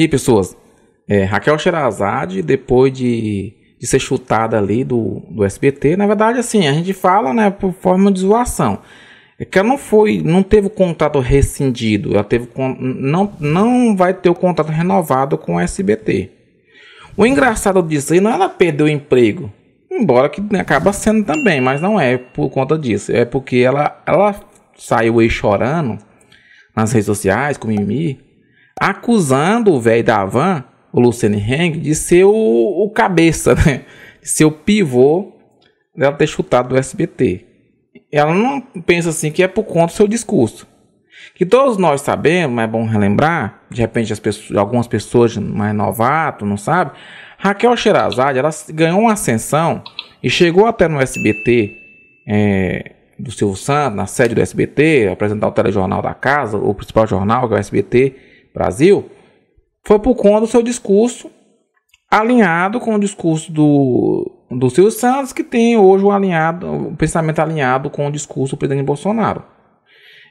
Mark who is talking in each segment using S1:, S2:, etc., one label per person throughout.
S1: E aí, pessoas? É, Raquel Xerazade, depois de, de ser chutada ali do, do SBT, na verdade, assim, a gente fala, né, por forma de zoação. É que ela não foi, não teve o contrato rescindido, ela teve, não, não vai ter o contrato renovado com o SBT. O engraçado disso aí não é ela perdeu o emprego, embora que né, acaba sendo também, mas não é por conta disso, é porque ela, ela saiu aí chorando nas redes sociais com o Mimi, acusando o velho da van, o Luciano Heng, de ser o, o cabeça, né? De ser o pivô dela ter chutado do SBT. Ela não pensa assim que é por conta do seu discurso. Que todos nós sabemos, mas é bom relembrar, de repente pessoas, algumas pessoas mais novato não sabem, Raquel Xerazade, ela ganhou uma ascensão e chegou até no SBT é, do Silvio Santos, na sede do SBT, apresentar o telejornal da casa, o principal jornal, que é o SBT, Brasil, foi por conta do seu discurso alinhado com o discurso do, do Silvio Santos, que tem hoje um, alinhado, um pensamento alinhado com o discurso do presidente Bolsonaro.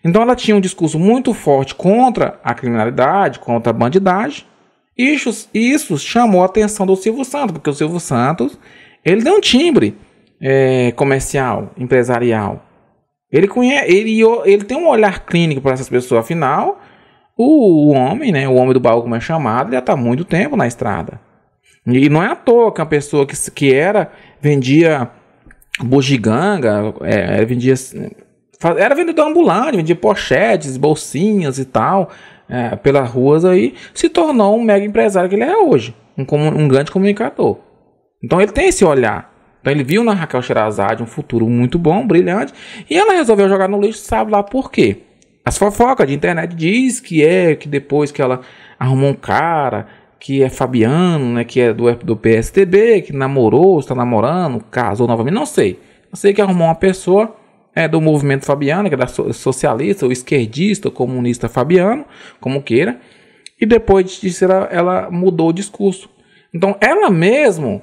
S1: Então ela tinha um discurso muito forte contra a criminalidade, contra a bandidagem, e isso, isso chamou a atenção do Silvio Santos, porque o Silvio Santos ele deu um timbre é, comercial, empresarial. Ele, conhece, ele, ele tem um olhar clínico para essas pessoas, afinal, o, homem, né, o homem do baú, como é chamado, já está muito tempo na estrada. E não é à toa que uma pessoa que, que era, vendia bugiganga, é, vendia. Era vendedor ambulante, vendia pochetes, bolsinhas e tal, é, pelas ruas aí, se tornou um mega empresário que ele é hoje, um, um grande comunicador. Então ele tem esse olhar. Então ele viu na Raquel Sherazade um futuro muito bom, brilhante, e ela resolveu jogar no lixo, sabe lá por quê as fofocas de internet diz que é, que depois que ela arrumou um cara, que é Fabiano, né, que é do, do PSTB, que namorou, está namorando, casou novamente, não sei. Eu sei que arrumou uma pessoa é do movimento Fabiano, que é da socialista, ou esquerdista, ou comunista Fabiano, como queira. E depois disso ela, ela mudou o discurso. Então ela mesmo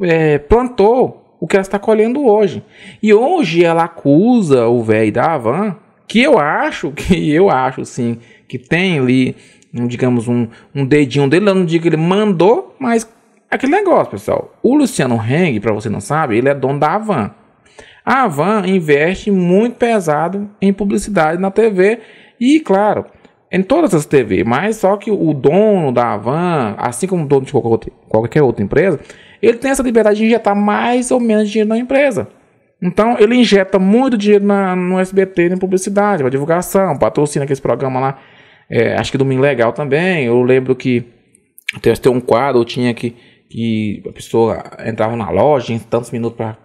S1: é, plantou o que ela está colhendo hoje. E hoje ela acusa o velho da Havan que eu acho, que eu acho sim, que tem ali, digamos, um, um dedinho dele, eu não digo que ele mandou, mas aquele negócio, pessoal. O Luciano Heng, para você não sabe, ele é dono da Avan. A Avan investe muito pesado em publicidade na TV e, claro, em todas as TV, mas só que o dono da Avan, assim como o dono de qualquer outra, qualquer outra empresa, ele tem essa liberdade de injetar mais ou menos dinheiro na empresa. Então ele injeta muito dinheiro na, no SBT, na publicidade, para divulgação, patrocina aquele programa lá, é, acho que Domingo Legal também. Eu lembro que tem, tem um quadro, tinha que, que a pessoa entrava na loja em tantos minutos para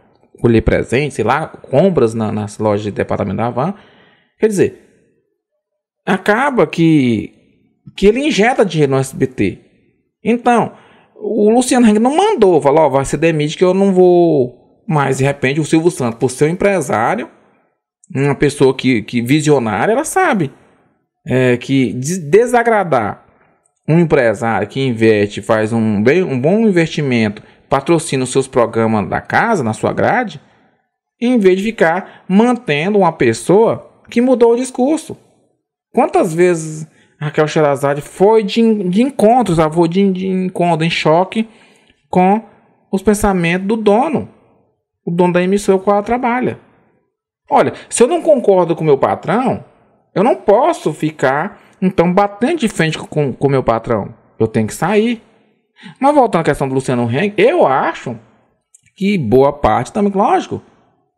S1: colher presente, sei lá, compras na, nas lojas de departamento da Van. Quer dizer, acaba que, que ele injeta dinheiro no SBT. Então, o Luciano Henrique não mandou, falou, oh, vai ser demite que eu não vou mas de repente o Silvio Santos, por ser um empresário, uma pessoa que, que visionária, ela sabe é, que desagradar um empresário que investe, faz um, bem, um bom investimento, patrocina os seus programas da casa, na sua grade, em vez de ficar mantendo uma pessoa que mudou o discurso. Quantas vezes Raquel Sherazade foi de, de encontros, avô de, de encontro, em choque com os pensamentos do dono o dono da emissora com é a qual ela trabalha. Olha, se eu não concordo com o meu patrão, eu não posso ficar então batendo de frente com o meu patrão. Eu tenho que sair. Mas voltando à questão do Luciano Henrique, eu acho que boa parte também, lógico,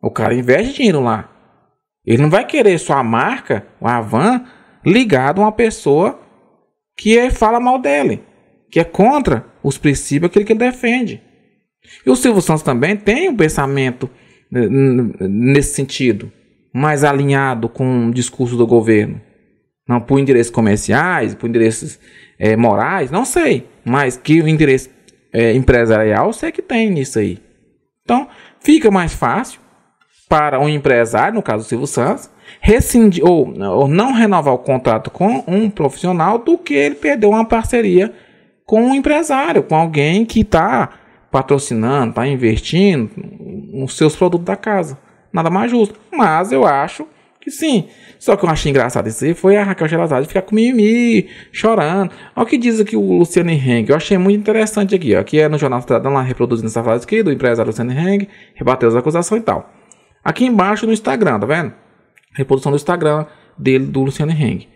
S1: o cara investe dinheiro lá. Ele não vai querer sua marca, o Avan ligado a uma pessoa que é, fala mal dele, que é contra os princípios aquele que ele defende. E o Silvio Santos também tem um pensamento né, nesse sentido, mais alinhado com o discurso do governo. Não por interesses comerciais, por interesses é, morais, não sei. Mas que o interesse é, empresarial sei que tem nisso aí. Então, fica mais fácil para um empresário, no caso do Silvio Santos, rescindir ou, ou não renovar o contrato com um profissional do que ele perder uma parceria com um empresário, com alguém que está patrocinando, está investindo nos seus produtos da casa. Nada mais justo. Mas eu acho que sim. Só que eu achei engraçado isso aí foi a Raquel Gerazade ficar com mimimi, chorando. Olha o que diz aqui o Luciano Heng. Eu achei muito interessante aqui, ó. Que é no Jornal Cidadão, lá reproduzindo essa frase aqui do empresário Luciano Heng, rebateu as acusações e tal. Aqui embaixo no Instagram, tá vendo? Reprodução do Instagram dele, do Luciano Heng.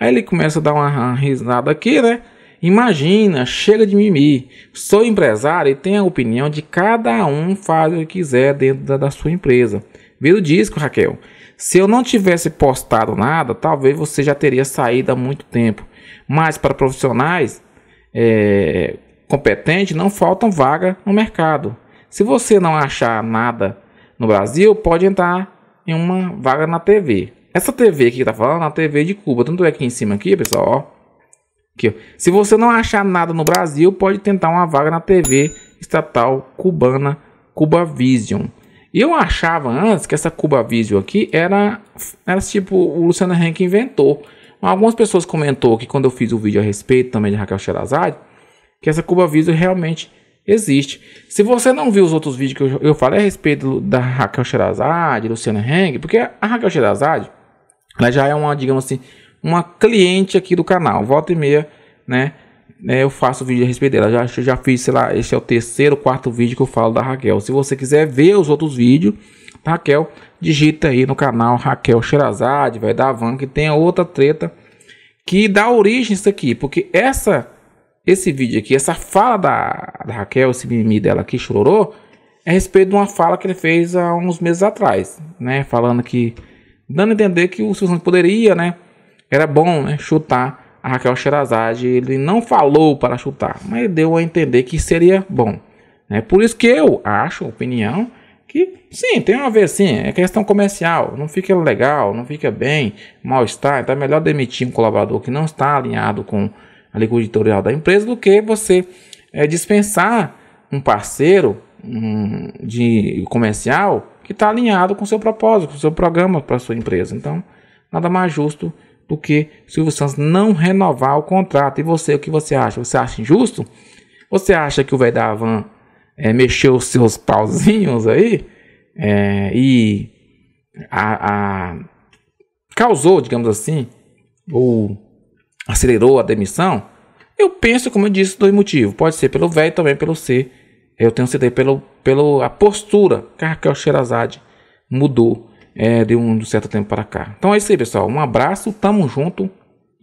S1: Aí ele começa a dar uma risada aqui, né? Imagina, chega de mimimi. Sou empresário e tenho a opinião de cada um faz o que quiser dentro da, da sua empresa. Vira o disco, Raquel. Se eu não tivesse postado nada, talvez você já teria saído há muito tempo. Mas para profissionais é, competentes, não faltam vaga no mercado. Se você não achar nada no Brasil, pode entrar em uma vaga na TV. Essa TV que está falando é a TV de Cuba. Tanto é que em cima aqui, pessoal, ó. Aqui, Se você não achar nada no Brasil, pode tentar uma vaga na TV estatal cubana Cuba Vision. E eu achava antes que essa Cuba Vision aqui era, era tipo o Luciano Henrique inventou. Algumas pessoas comentou que quando eu fiz o vídeo a respeito também de Raquel Sherazade, que essa Cuba Vision realmente existe. Se você não viu os outros vídeos que eu, eu falei a respeito da Raquel Sherazade, Luciana Henrique, porque a Raquel Sherazade, ela já é uma, digamos assim, uma cliente aqui do canal. Volta e meia, né? É, eu faço vídeo a respeito dela. Já, já fiz, sei lá, esse é o terceiro, quarto vídeo que eu falo da Raquel. Se você quiser ver os outros vídeos da tá, Raquel, digita aí no canal Raquel Xerazade, vai dar van, que tem outra treta que dá origem a isso aqui. Porque essa, esse vídeo aqui, essa fala da, da Raquel, esse mimimi dela aqui, chorou, é a respeito de uma fala que ele fez há uns meses atrás, né? Falando que, dando a entender que o Silvio poderia, né? Era bom né, chutar a Raquel Sherazade. Ele não falou para chutar, mas deu a entender que seria bom. Né? Por isso que eu acho, opinião, que sim, tem uma vez sim, é questão comercial, não fica legal, não fica bem, mal-estar, então é melhor demitir um colaborador que não está alinhado com a língua editorial da empresa do que você é, dispensar um parceiro um, de comercial que está alinhado com o seu propósito, com o seu programa para a sua empresa. Então, nada mais justo porque Silvio Santos não renovar o contrato. E você, o que você acha? Você acha injusto? Você acha que o velho da Havan é, mexeu os seus pauzinhos aí é, e a, a, causou, digamos assim, ou acelerou a demissão? Eu penso, como eu disse, dois motivos. Pode ser pelo velho também pelo ser. Eu tenho certeza pelo, pelo a postura que a Raquel Sherazade mudou é, de um certo tempo para cá. Então é isso aí, pessoal. Um abraço, tamo junto,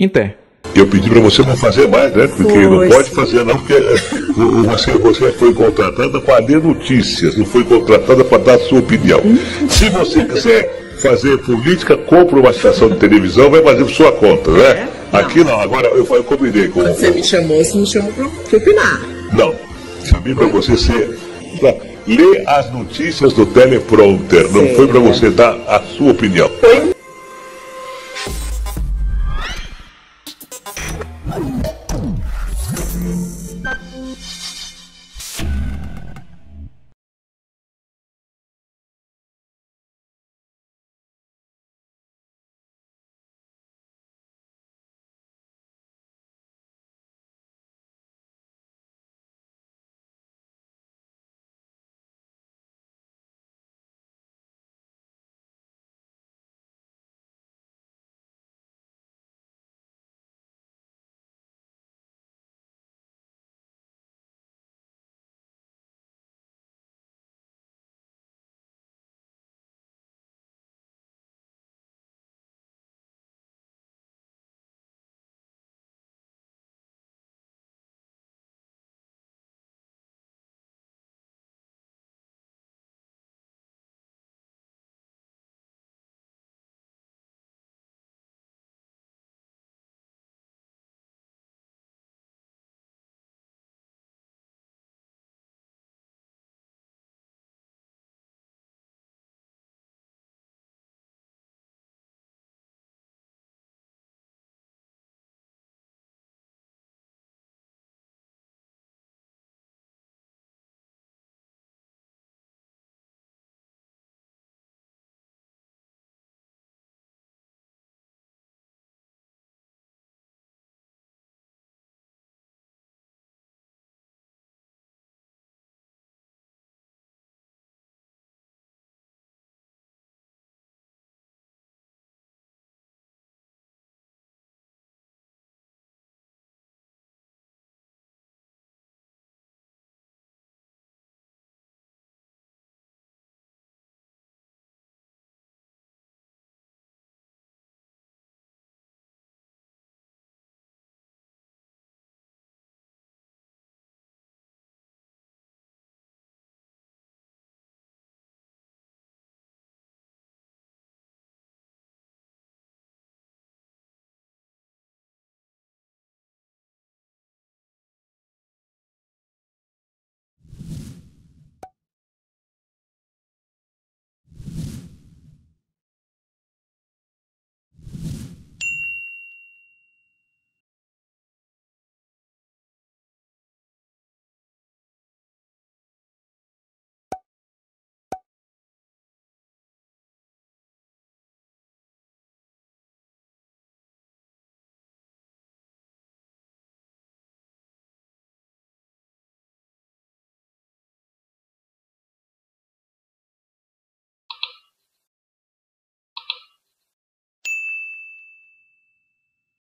S1: até. Eu pedi para você não fazer mais, né? Porque foi, não pode sim. fazer, não, porque é, você, você foi contratada para ler notícias, não foi contratada para dar sua opinião. Se você quiser fazer política, compra uma estação de televisão, vai fazer por sua conta, né? É? Aqui não, agora eu, eu combinei com. você me chamou, você me chamou para opinar. Não, chamei para você ser. Pra lê as notícias do teleprompter. Não foi para né? você dar a sua opinião.